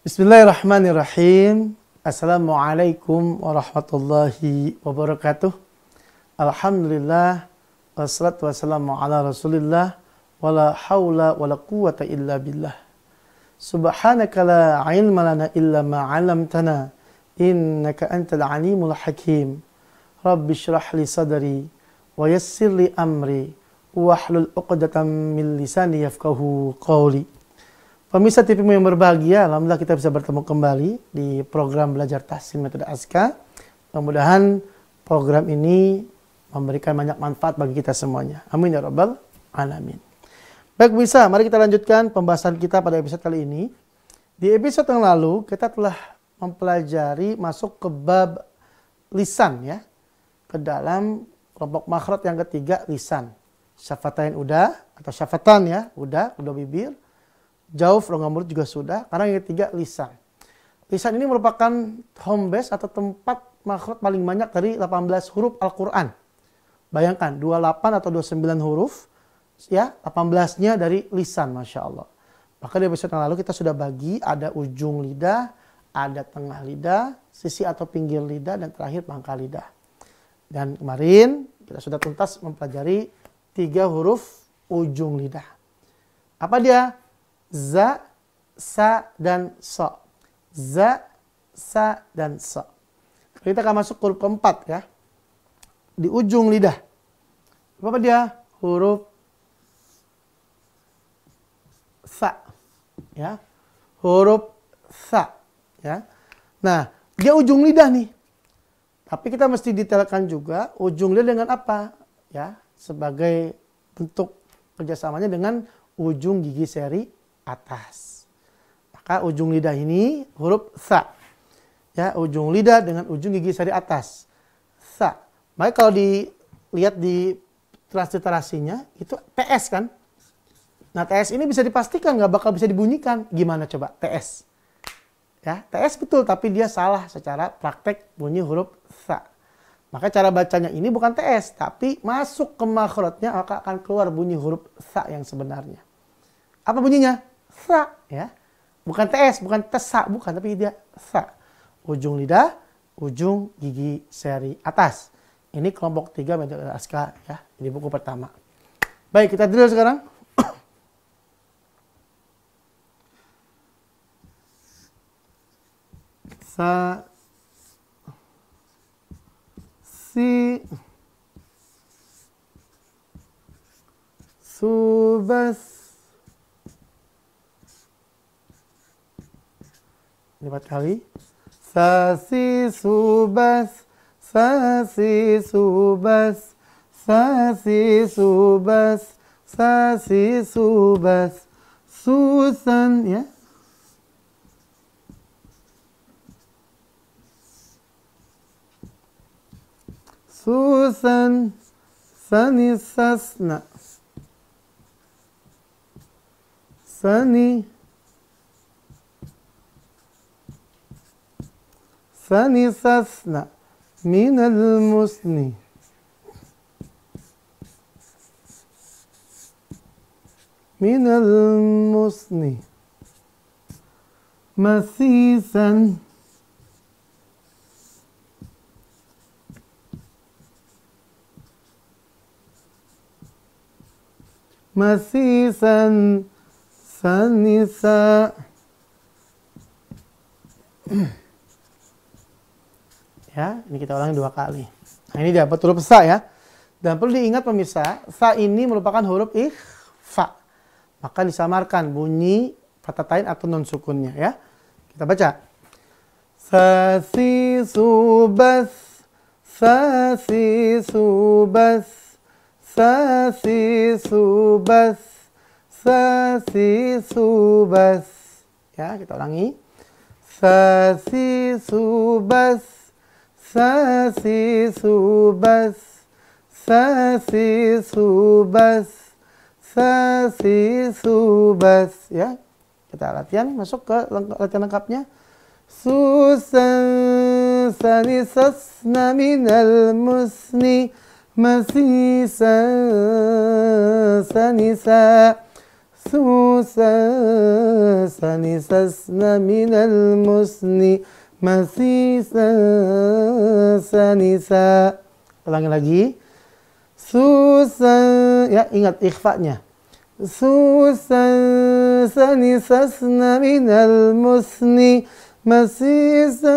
Bismillahirrahmanirrahim. Assalamualaikum warahmatullahi wabarakatuh. Alhamdulillah wassalatu wassalamu ala Rasulillah wala haula wala quwata illa billah. Subhanaka la ilma lana illa ma innaka antal alimul hakim. Rabbi shrah li sadri li amri wahlul 'uqdatam min lisani yafqahu qawli. Pemirsa TV yang berbahagia, Alhamdulillah kita bisa bertemu kembali di program Belajar Tahsin Metode Aska. Mudah-mudahan program ini memberikan banyak manfaat bagi kita semuanya. Amin ya Rabbal Alamin. Baik bisa, mari kita lanjutkan pembahasan kita pada episode kali ini. Di episode yang lalu kita telah mempelajari masuk ke bab lisan ya. Ke dalam kelompok makhrot yang ketiga lisan. Syafatain udah atau syafatan ya, udah, udah bibir Jauh rongga mulut juga sudah. Karena yang ketiga lisan. Lisan ini merupakan home base atau tempat makhluk paling banyak dari 18 huruf Al-Qur'an. Bayangkan 28 atau 29 huruf ya 18-nya dari lisan Masya Allah. Maka di episode yang lalu kita sudah bagi ada ujung lidah, ada tengah lidah, sisi atau pinggir lidah, dan terakhir pangkal lidah. Dan kemarin kita sudah tuntas mempelajari tiga huruf ujung lidah. Apa dia? za, sa, dan so. Za, sa, dan so. Kita akan masuk huruf keempat ya. Di ujung lidah. Apa dia? Huruf sa. Ya. Huruf sa. Ya. Nah, dia ujung lidah nih. Tapi kita mesti detailkan juga ujung lidah dengan apa? Ya, sebagai bentuk kerjasamanya dengan ujung gigi seri atas. Maka ujung lidah ini huruf sa. Ya, ujung lidah dengan ujung gigi seri atas. Sa. Baik kalau dilihat di transliterasinya itu TS kan? Nah, TS ini bisa dipastikan nggak bakal bisa dibunyikan. Gimana coba TS? Ya, TS betul tapi dia salah secara praktek bunyi huruf sa. Maka cara bacanya ini bukan TS, tapi masuk ke makhluknya maka akan keluar bunyi huruf sa yang sebenarnya. Apa bunyinya? sa ya. Bukan TS, bukan tesa, bukan tapi dia sa. Ujung lidah, ujung gigi seri atas. Ini kelompok tiga metode aska, ya, ini buku pertama. Baik, kita drill sekarang. sa si subas lewat kali. Sasi subas, sasi subas, sasi subas, sasi subas. Susan ya. Susan Sani Sasna Sani فنستثنى من المسني من المسني مسيسا مسيسا سنساء Ini kita ulangi dua kali. Nah, ini dapat huruf sa ya. Dan perlu diingat pemirsa, sa ini merupakan huruf ikhfa. Maka disamarkan bunyi fathatain atau non sukunnya ya. Kita baca. sasi subas sasi subas sasi subas sasi subas ya kita ulangi sasi subas sasi subas sasi subas sasi subas ya kita latihan masuk ke latihan lengkapnya susan namin minal musni masisan sanisa susan namin minal musni masisa sanisa ulangi lagi susan ya ingat ikhfanya susan min al musni masisa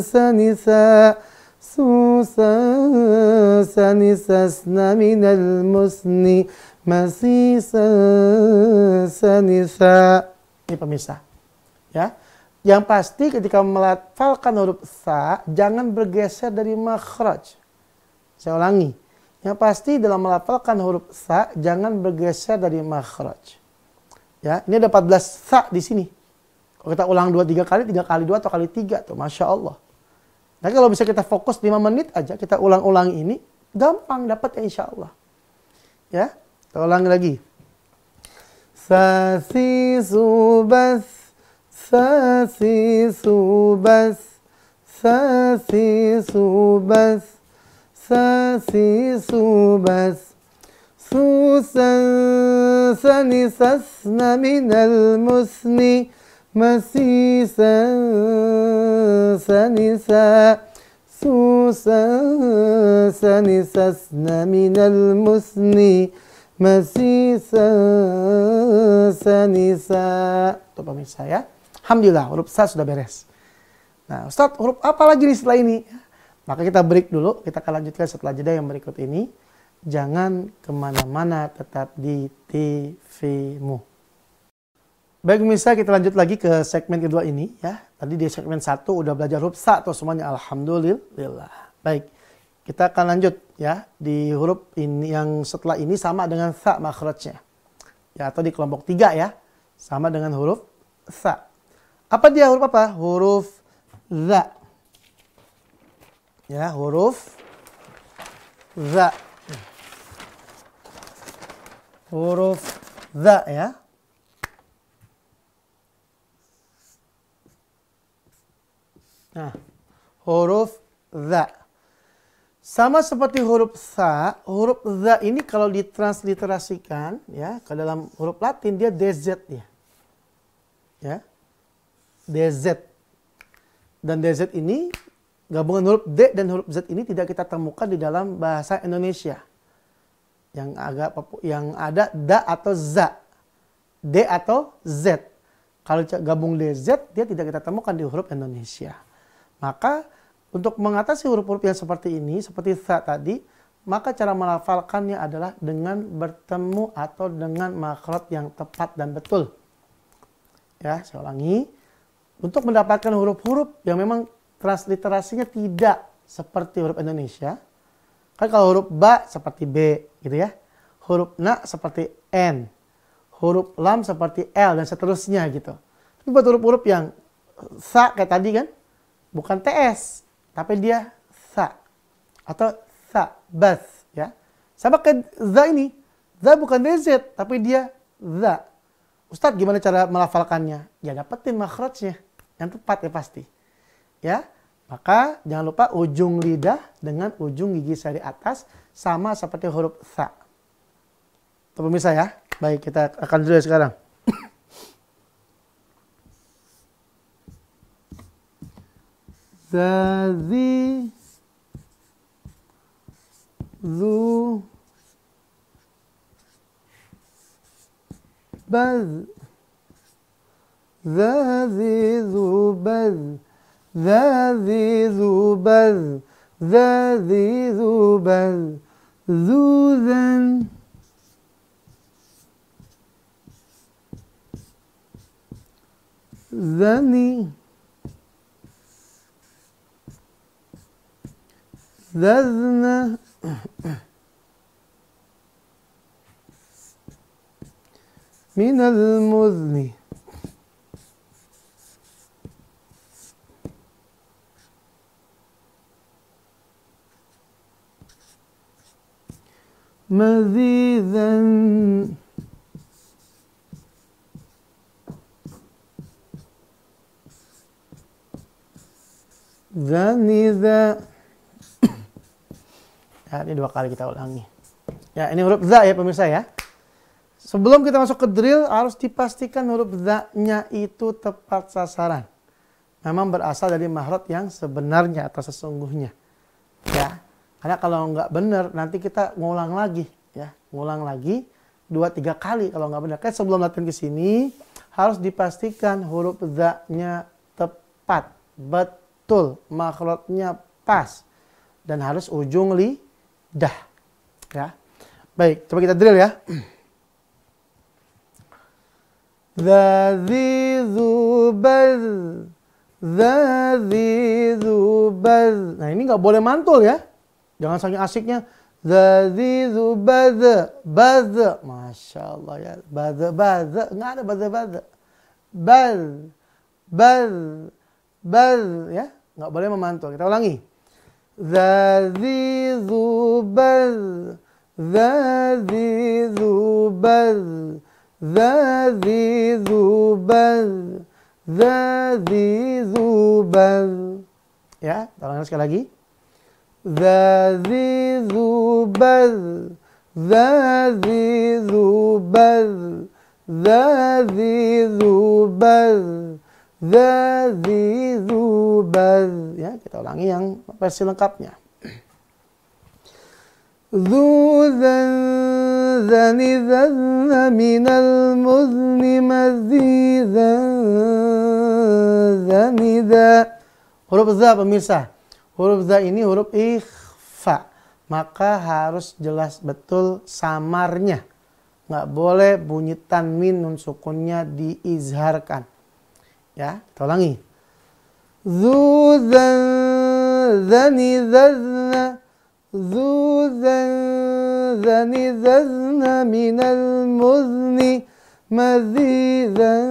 sanisa susan min al musni masisa sanisa ini pemirsa ya yang pasti ketika melafalkan huruf sa, jangan bergeser dari makhraj. Saya ulangi. Yang pasti dalam melafalkan huruf sa, jangan bergeser dari makhraj. Ya, ini ada 14 sa di sini. Kalau kita ulang 2 3 kali, 3 kali 2 atau kali 3 tuh, Masya Allah. Nah kalau bisa kita fokus 5 menit aja, kita ulang-ulang ini, gampang dapat ya insya Allah. Ya, kita ulang lagi. Sasi subas ساسي سوبس ساسي سوبس ساسي سوبس سوسا سنسسن من المسن مسيسا سنسا سوسا سنسسن من المسن مسيسا سنسا طب مش هيا Alhamdulillah huruf sa sudah beres. Nah, Ustadz, huruf apa lagi nih setelah ini? Maka kita break dulu, kita akan lanjutkan setelah jeda yang berikut ini. Jangan kemana-mana, tetap di TV-mu. Baik pemirsa, kita lanjut lagi ke segmen kedua ini ya. Tadi di segmen satu udah belajar huruf sa atau semuanya alhamdulillah. Baik. Kita akan lanjut ya di huruf ini yang setelah ini sama dengan sa makhrajnya. Ya atau di kelompok tiga ya. Sama dengan huruf sa. Apa dia huruf apa? Huruf za. Ya, huruf za. Huruf za ya. Nah, huruf za. Sama seperti huruf sa, huruf za ini kalau ditransliterasikan ya ke dalam huruf Latin dia DZ ya. Ya. DZ. Dan DZ ini, gabungan huruf D dan huruf Z ini tidak kita temukan di dalam bahasa Indonesia. Yang agak yang ada da atau za. D atau Z. Kalau gabung DZ, dia tidak kita temukan di huruf Indonesia. Maka untuk mengatasi huruf-huruf yang seperti ini, seperti za tadi, maka cara melafalkannya adalah dengan bertemu atau dengan makrot yang tepat dan betul. Ya, saya ulangi. Untuk mendapatkan huruf-huruf yang memang transliterasinya tidak seperti huruf Indonesia, kan kalau huruf ba seperti b gitu ya, huruf na seperti n, huruf lam seperti l dan seterusnya gitu. Tapi buat huruf-huruf yang sa kayak tadi kan, bukan ts, tapi dia sa atau sa bas ya. Sama kayak za ini, za bukan dz tapi dia za. Ustadz gimana cara melafalkannya? Ya dapetin makhrajnya yang tepat ya pasti. Ya, maka jangan lupa ujung lidah dengan ujung gigi seri atas sama seperti huruf tha. Tuh pemirsa ya. Baik, kita akan dulu ya sekarang. Zazi Zu Baz ذاذي ذي ذو بذ ذاذي ذي ذو بذ ذو بذ ذو ذن ذني ذذن من المذنب مذيذا ذنذا ya, ini dua kali kita ulangi ya ini huruf za ya pemirsa ya sebelum kita masuk ke drill harus dipastikan huruf za-nya itu tepat sasaran memang berasal dari mahrot yang sebenarnya atau sesungguhnya ya karena kalau nggak benar nanti kita ngulang lagi ya, ngulang lagi dua tiga kali kalau nggak benar. Kan sebelum latihan ke sini harus dipastikan huruf za-nya tepat, betul, makrotnya pas dan harus ujung lidah. Ya. Baik, coba kita drill ya. Zazizu zubaz Zazizu zubaz Nah ini nggak boleh mantul ya Jangan saking asiknya. Zazizu badha, badha. Masya Allah ya. Badha, badha. Nggak ada badha, badha. Bad, bad, bad. Ya, nggak boleh memantau. Kita ulangi. Zazizu badha. Zazizu badha. Zazizu badha. Zazizu badha. Ya, ulangi sekali lagi. ذي ذو بذ ذي ذو بذ ذو بذ ذو بذ ya kita ulangi yang versi lengkapnya ذو ذنذن ذن من المذن مذي ذنذن ذا huruf za pemirsa huruf za ini huruf ikhfa maka harus jelas betul samarnya nggak boleh bunyi tanwin nun sukunnya diizharkan ya tolongi zuzan zani zazna zuzan zani zazna minal muzni mazizan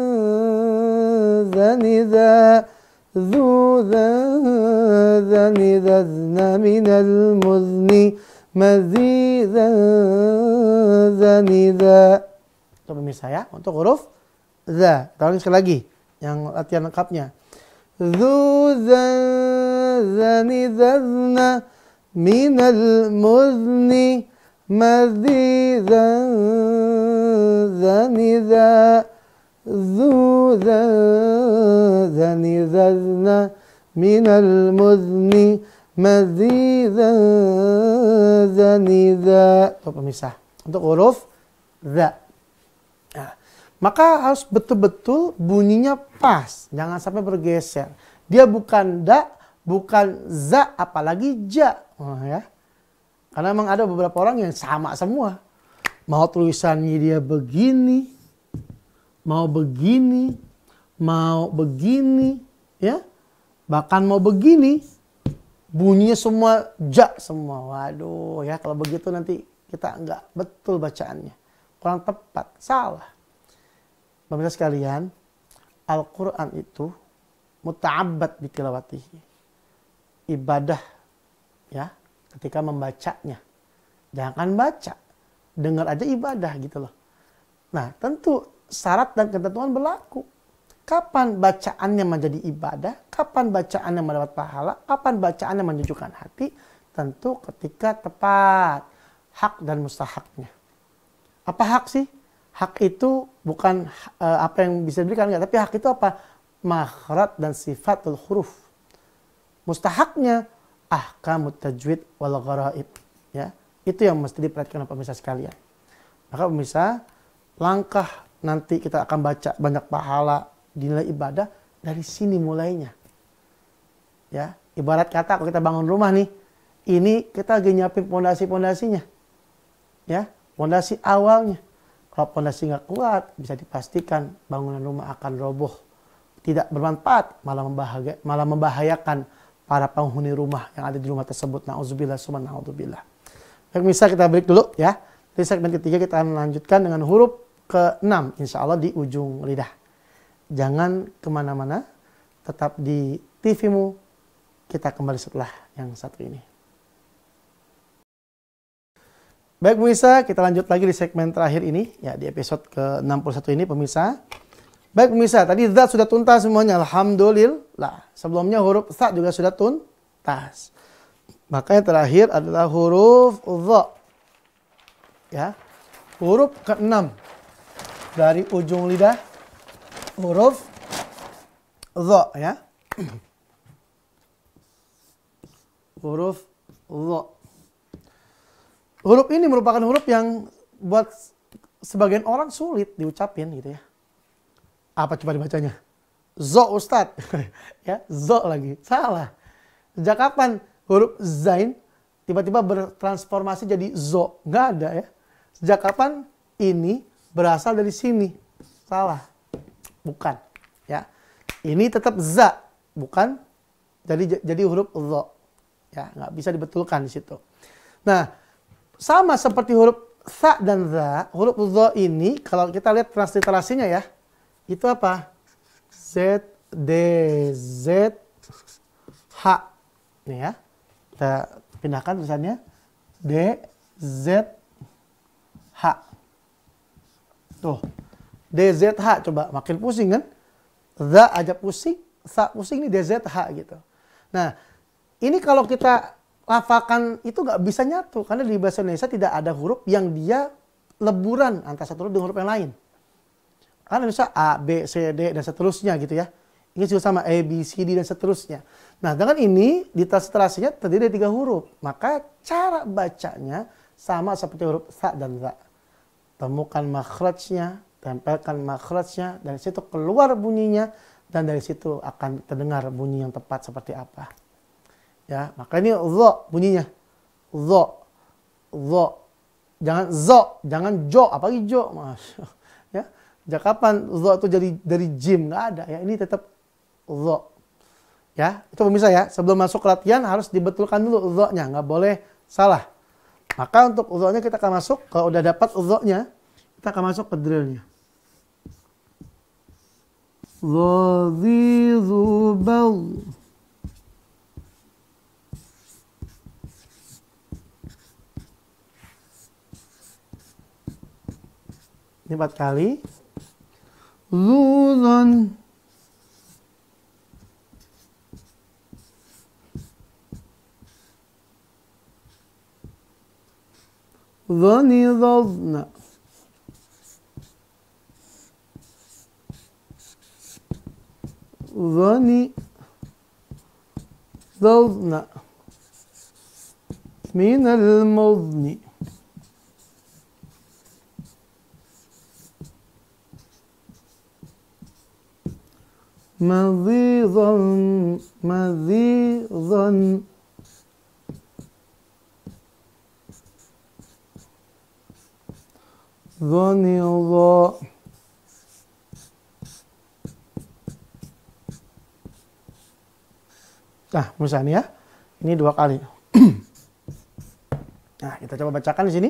zani zazna ذو ذنذن إذا من المذن مذي ذنذن إذا Untuk pemirsa ya, untuk huruf the. Kita ulangi sekali lagi yang latihan lengkapnya. Dhu zani zazna minal muzni madhi zani za dhu zani فنزلنا من المذن مزيدا zaniza. Oh, pemisah. Untuk huruf za. Nah, maka harus betul-betul bunyinya pas. Jangan sampai bergeser. Dia bukan da, bukan za, apalagi ja. Oh, ya. Karena memang ada beberapa orang yang sama semua. Mau tulisannya dia begini, mau begini, mau begini, ya, bahkan mau begini, bunyinya semua ja semua. Waduh, ya kalau begitu nanti kita nggak betul bacaannya. Kurang tepat, salah. Pemirsa sekalian, Al-Quran itu mutabat bitilawatihi. Ibadah, ya, ketika membacanya. Jangan baca, dengar aja ibadah gitu loh. Nah, tentu syarat dan ketentuan berlaku Kapan bacaannya menjadi ibadah? Kapan bacaannya mendapat pahala? Kapan bacaannya menunjukkan hati? Tentu ketika tepat hak dan mustahaknya. Apa hak sih? Hak itu bukan uh, apa yang bisa diberikan enggak, tapi hak itu apa? Makhrat dan sifatul huruf. Mustahaknya ahkamut tajwid wal gharaib, ya. Itu yang mesti diperhatikan oleh pemirsa sekalian. Maka pemirsa, langkah nanti kita akan baca banyak pahala, dinilai ibadah dari sini mulainya. Ya, ibarat kata kalau kita bangun rumah nih, ini kita lagi nyiapin pondasi-pondasinya. Ya, pondasi awalnya. Kalau pondasi nggak kuat, bisa dipastikan bangunan rumah akan roboh. Tidak bermanfaat, malah, membahagi malah membahayakan para penghuni rumah yang ada di rumah tersebut. Nauzubillah, summa na'udzubillah. Baik, misal kita break dulu ya. Di segmen ketiga kita akan lanjutkan dengan huruf ke-6 insya Allah di ujung lidah jangan kemana-mana, tetap di TVmu. Kita kembali setelah yang satu ini. Baik pemirsa, kita lanjut lagi di segmen terakhir ini, ya di episode ke-61 ini pemirsa. Baik pemirsa, tadi zat sudah tuntas semuanya, Alhamdulillah. Sebelumnya huruf sa juga sudah tuntas. makanya terakhir adalah huruf z Ya. Huruf ke-6 dari ujung lidah huruf Z, ya. huruf Z. Huruf ini merupakan huruf yang buat sebagian orang sulit diucapin gitu ya. Apa coba dibacanya? Zo ustadz, ya, zo lagi. Salah. Sejak kapan huruf zain tiba-tiba bertransformasi jadi zo? Nggak ada ya. Sejak kapan ini berasal dari sini? Salah bukan ya ini tetap za bukan jadi jadi huruf z ya nggak bisa dibetulkan di situ nah sama seperti huruf sa dan za huruf z ini kalau kita lihat transliterasinya ya itu apa z d z h ini ya kita pindahkan tulisannya d z h tuh DZH coba makin pusing kan the aja pusing sa pusing nih DZH gitu nah ini kalau kita lafalkan itu nggak bisa nyatu karena di bahasa Indonesia tidak ada huruf yang dia leburan antara satu huruf dengan huruf yang lain karena bisa A B C D dan seterusnya gitu ya ini juga sama A B C D dan seterusnya nah dengan ini di ditransliterasinya terdiri dari tiga huruf maka cara bacanya sama seperti huruf sa dan za temukan makhrajnya tempelkan dan dari situ keluar bunyinya, dan dari situ akan terdengar bunyi yang tepat seperti apa. Ya, maka ini zo bunyinya. Zo. Zo. Jangan zo, jangan jo, apalagi jo. mas Ya. Sejak kapan zo itu jadi dari gym Nggak ada. Ya, ini tetap zo. Ya, itu pemirsa ya. Sebelum masuk latihan harus dibetulkan dulu zo-nya. Nggak boleh salah. Maka untuk dho-nya kita akan masuk, kalau udah dapat dho-nya, kita akan masuk ke drill-nya. ضذي ذو بل Ini empat kali. Zulun. Zani zazna. ظني ظن من المظن مضيضا مضيضا الله Nah, misalnya ini dua kali. nah, kita coba bacakan di sini.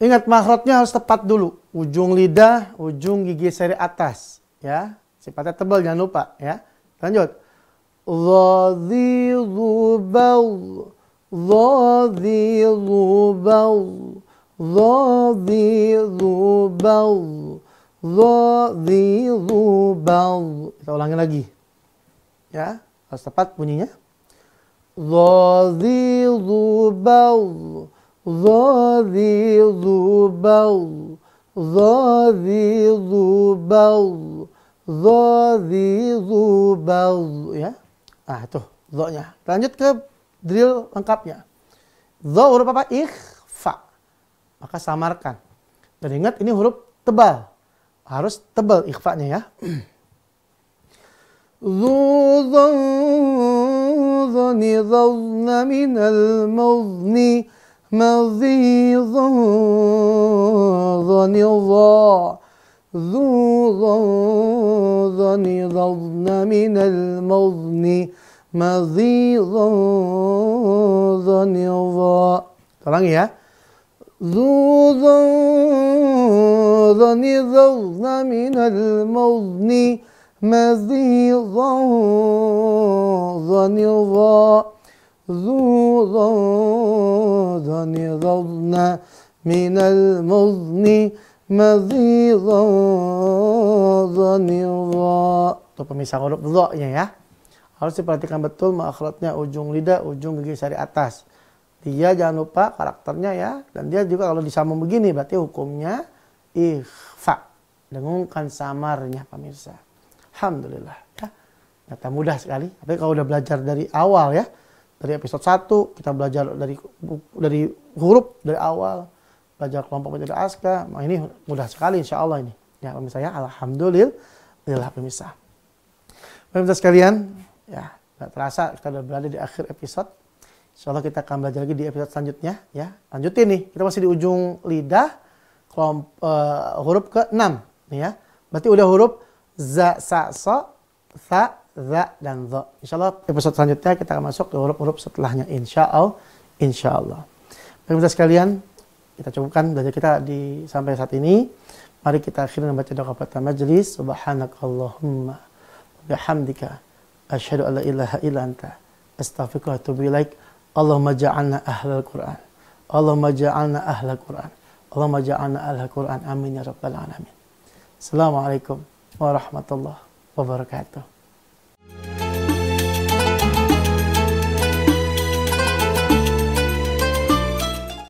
Ingat makrotnya harus tepat dulu. Ujung lidah, ujung gigi seri atas, ya. Sifatnya tebal jangan lupa, ya. Lanjut. Dhadhilubal Dhadhilubal Dhadhilubal Dhadhilubal Kita ulangi lagi. Ya. Pas tepat bunyinya. Ya. Ah tuh. Zonya. Lanjut ke drill lengkapnya. Zo huruf apa? Ikhfa. Maka samarkan. Dan ingat ini huruf tebal. Harus tebal ikhfanya ya. ذو ظن ظن من المظن مضي ظن ظا ذو ظن ظن من المظن مضي ظن ظا ترانgi ها ذو ظن ظن من المظن مزيضا ظنظا زوضا ظنظضنا من المزن مزيضا ظنظا Itu pemisah huruf dha ya. Harus diperhatikan betul makhluknya ujung lidah, ujung gigi sari atas. Dia jangan lupa karakternya ya. Dan dia juga kalau disambung begini berarti hukumnya ikhfa. Dengungkan samarnya pemirsa. Alhamdulillah. Ya. Nyata mudah sekali. Tapi kalau udah belajar dari awal ya, dari episode 1 kita belajar dari dari huruf dari awal, belajar kelompok menjadi aska, nah ini mudah sekali insya Allah ini. Ya pemirsa ya, Alhamdulillah pemirsa. Pemirsa sekalian, ya nggak terasa kita udah berada di akhir episode. Insya Allah kita akan belajar lagi di episode selanjutnya ya. Lanjutin nih, kita masih di ujung lidah kelompok uh, huruf ke-6 ya. Berarti udah huruf za, sa, so, tha, za, dan zo. Insya Allah episode selanjutnya kita akan masuk ke huruf-huruf setelahnya. Insya Allah. Insya Allah. Pemirsa sekalian, kita cukupkan belajar kita di sampai saat ini. Mari kita akhiri membaca doa kepada majelis. Subhanakallahumma bihamdika asyhadu alla ilaha illa anta astaghfiruka wa atubu ilaik. Allahumma ja'alna ahlal Qur'an. Allahumma ja'alna ahlal Qur'an. Allahumma ja'alna ahlal Qur'an. Amin ya rabbal alamin. Assalamualaikum warahmatullahi wabarakatuh.